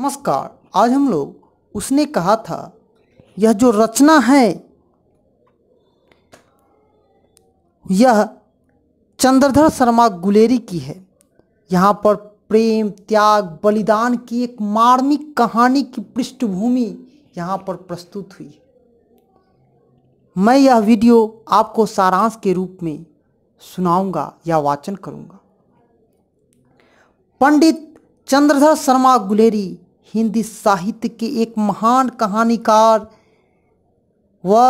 नमस्कार आज हम लोग उसने कहा था यह जो रचना है यह चंद्रधर शर्मा गुलेरी की है यहाँ पर प्रेम त्याग बलिदान की एक मार्मिक कहानी की पृष्ठभूमि यहाँ पर प्रस्तुत हुई मैं यह वीडियो आपको सारांश के रूप में सुनाऊंगा या वाचन करूंगा पंडित चंद्रधर शर्मा गुलेरी हिंदी साहित्य के एक महान कहानीकार व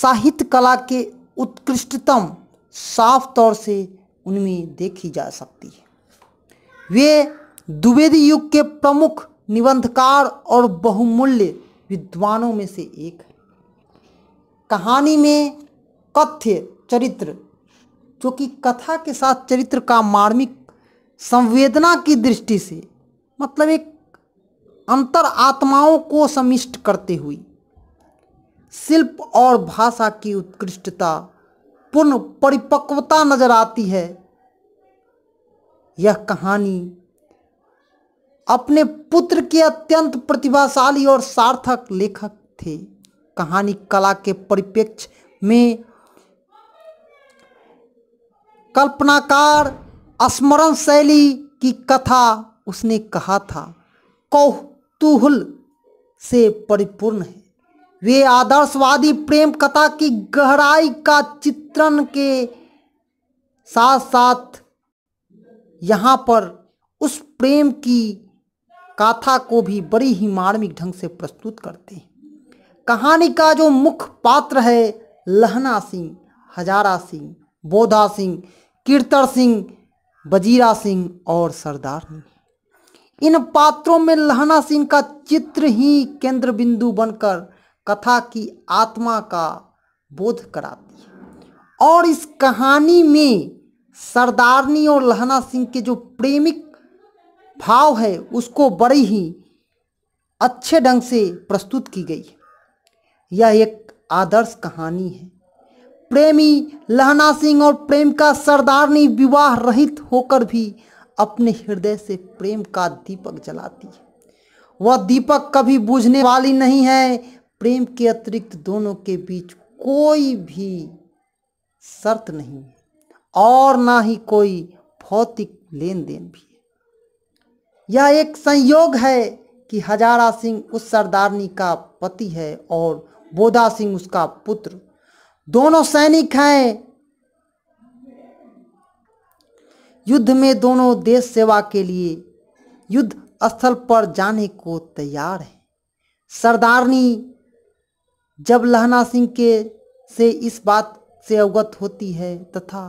साहित्य कला के उत्कृष्टतम साफ तौर से उनमें देखी जा सकती है वे द्विवेदी युग के प्रमुख निबंधकार और बहुमूल्य विद्वानों में से एक है कहानी में कथ्य चरित्र जो कि कथा के साथ चरित्र का मार्मिक संवेदना की दृष्टि से मतलब एक अंतर आत्माओं को समिष्ट करते हुए शिल्प और भाषा की उत्कृष्टता पूर्ण परिपक्वता नजर आती है यह कहानी अपने पुत्र के अत्यंत प्रतिभाशाली और सार्थक लेखक थे कहानी कला के परिप्रेक्ष्य में कल्पनाकार स्मरण शैली की कथा उसने कहा था कौतूहल से परिपूर्ण है वे आदर्शवादी प्रेम कथा की गहराई का चित्रण के साथ साथ यहाँ पर उस प्रेम की कथा को भी बड़ी ही मार्मिक ढंग से प्रस्तुत करते हैं कहानी का जो मुख्य पात्र है लहना सिंह हजारा सिंह बोधा सिंह कीर्तन सिंह बजीरा सिंह और सरदार सिंह इन पात्रों में लहना सिंह का चित्र ही केंद्र बिंदु बनकर कथा की आत्मा का बोध कराती है और इस कहानी में सरदारनी और लहना सिंह के जो प्रेमिक भाव है उसको बड़ी ही अच्छे ढंग से प्रस्तुत की गई है यह एक आदर्श कहानी है प्रेमी लहना सिंह और प्रेम का सरदारनी विवाह रहित होकर भी अपने हृदय से प्रेम का दीपक जलाती है वह दीपक कभी बुझने वाली नहीं है प्रेम के अतिरिक्त दोनों के बीच कोई भी शर्त नहीं है और ना ही कोई भौतिक लेन देन भी यह एक संयोग है कि हजारा सिंह उस सरदारनी का पति है और बोधा सिंह उसका पुत्र दोनों सैनिक हैं युद्ध में दोनों देश सेवा के लिए युद्ध स्थल पर जाने को तैयार हैं सरदारनी जब लहना सिंह के से इस बात से अवगत होती है तथा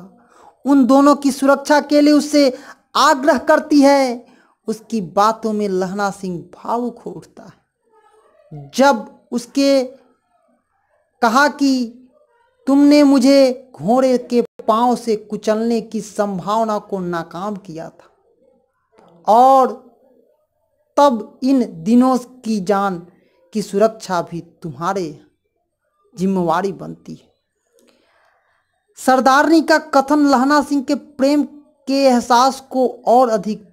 उन दोनों की सुरक्षा के लिए उससे आग्रह करती है उसकी बातों में लहना सिंह भावुक हो उठता है जब उसके कहा कि तुमने मुझे घोड़े के पांव से कुचलने की संभावना को नाकाम किया था और तब इन दिनों की जान की सुरक्षा भी तुम्हारे जिम्मेवारी बनती है सरदारनी का कथन लहना सिंह के प्रेम के एहसास को और अधिक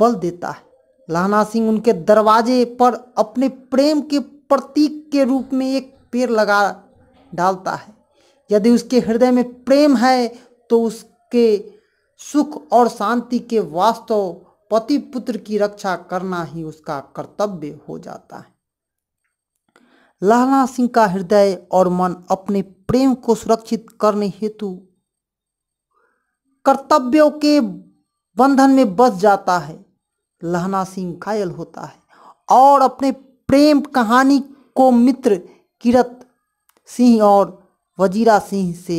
बल देता है लहना सिंह उनके दरवाजे पर अपने प्रेम के प्रतीक के रूप में एक पेड़ लगा डालता है यदि उसके हृदय में प्रेम है तो उसके सुख और शांति के वास्तव पति पुत्र की रक्षा करना ही उसका कर्तव्य हो जाता है लाला सिंह का हृदय और मन अपने प्रेम को सुरक्षित करने हेतु कर्तव्यों के बंधन में बस जाता है लहना सिंह घायल होता है और अपने प्रेम कहानी को मित्र किरत सिंह और वजीरा सिंह से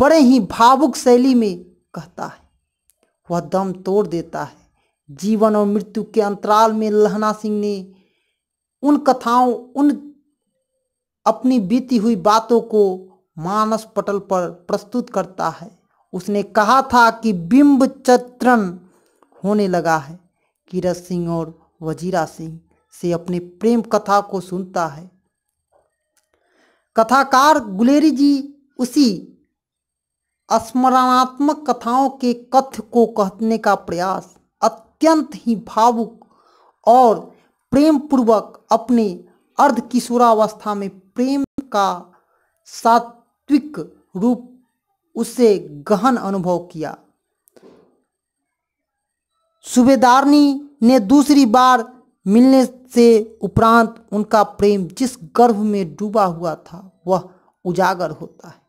बड़े ही भावुक शैली में कहता है वह दम तोड़ देता है जीवन और मृत्यु के अंतराल में लहना सिंह ने उन कथाओं उन अपनी बीती हुई बातों को मानस पटल पर प्रस्तुत करता है उसने कहा था कि बिंब चत्रण होने लगा है किरत सिंह और वजीरा सिंह से अपने प्रेम कथा को सुनता है कथाकार गुलेरी जी उसी स्मरणात्मक कथाओं के कथ्य को कहने का प्रयास अत्यंत ही भावुक और प्रेम पूर्वक अपने अर्ध किशोरावस्था में प्रेम का सात्विक रूप उसे गहन अनुभव किया सुबेदारनी ने दूसरी बार मिलने से उपरांत उनका प्रेम जिस गर्भ में डूबा हुआ था वह उजागर होता है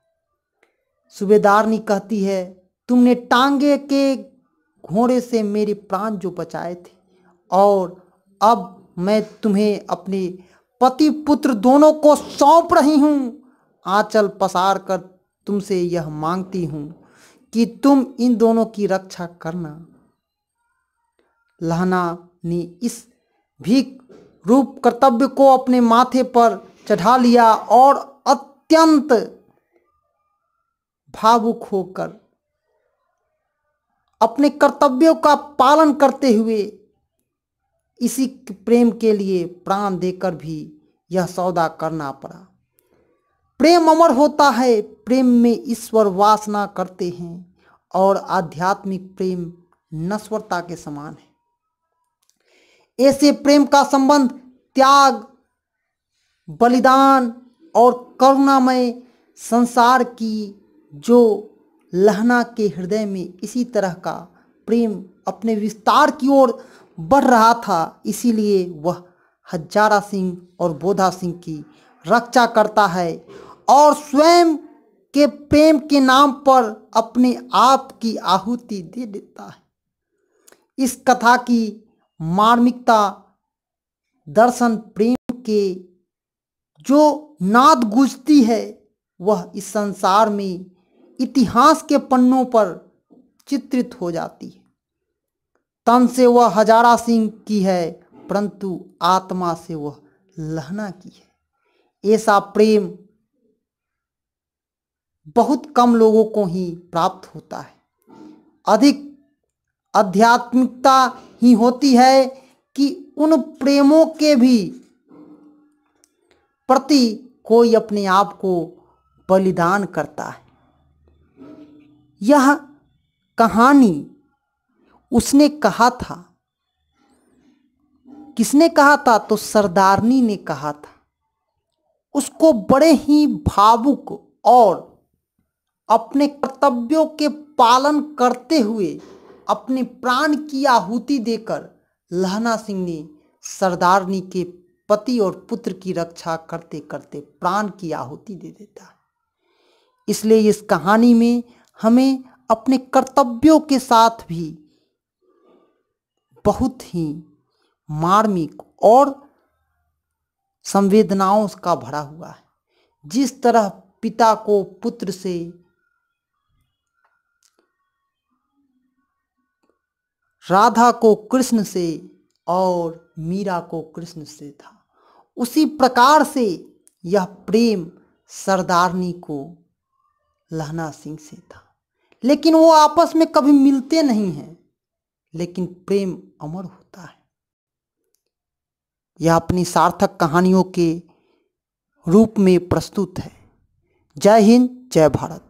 सुबेदारनी कहती है तुमने टांगे के घोड़े से मेरे प्राण जो बचाए थे और अब मैं तुम्हें अपने पति पुत्र दोनों को सौंप रही हूँ आंचल पसार कर तुमसे यह मांगती हूँ कि तुम इन दोनों की रक्षा करना लहना ने इस भी रूप कर्तव्य को अपने माथे पर चढ़ा लिया और अत्यंत भावुक होकर अपने कर्तव्यों का पालन करते हुए इसी प्रेम के लिए प्राण देकर भी यह सौदा करना पड़ा प्रेम अमर होता है प्रेम में ईश्वर वासना करते हैं और आध्यात्मिक प्रेम नश्वरता के समान है ऐसे प्रेम का संबंध त्याग बलिदान और करुणामय संसार की जो लहना के हृदय में इसी तरह का प्रेम अपने विस्तार की ओर बढ़ रहा था इसीलिए वह हजारा सिंह और बोधा सिंह की रक्षा करता है और स्वयं के प्रेम के नाम पर अपने आप की आहुति दे देता है इस कथा की मार्मिकता दर्शन प्रेम के जो नाद गूंजती है वह इस संसार में इतिहास के पन्नों पर चित्रित हो जाती है तन से वह हजारा सिंह की है परंतु आत्मा से वह लहना की है ऐसा प्रेम बहुत कम लोगों को ही प्राप्त होता है अधिक आध्यात्मिकता ही होती है कि उन प्रेमों के भी प्रति कोई अपने आप को बलिदान करता है यह कहानी उसने कहा था किसने कहा था तो सरदारनी ने कहा था उसको बड़े ही भावुक और अपने कर्तव्यों के पालन करते हुए अपने प्राण की आहुति देकर लहना सिंह ने सरदारनी के पति और पुत्र की रक्षा करते करते प्राण की आहुति दे देता है इसलिए इस कहानी में हमें अपने कर्तव्यों के साथ भी बहुत ही मार्मिक और संवेदनाओं का भरा हुआ है जिस तरह पिता को पुत्र से राधा को कृष्ण से और मीरा को कृष्ण से था उसी प्रकार से यह प्रेम सरदारनी को लहना सिंह से था लेकिन वो आपस में कभी मिलते नहीं हैं लेकिन प्रेम अमर होता है यह अपनी सार्थक कहानियों के रूप में प्रस्तुत है जय हिंद जय भारत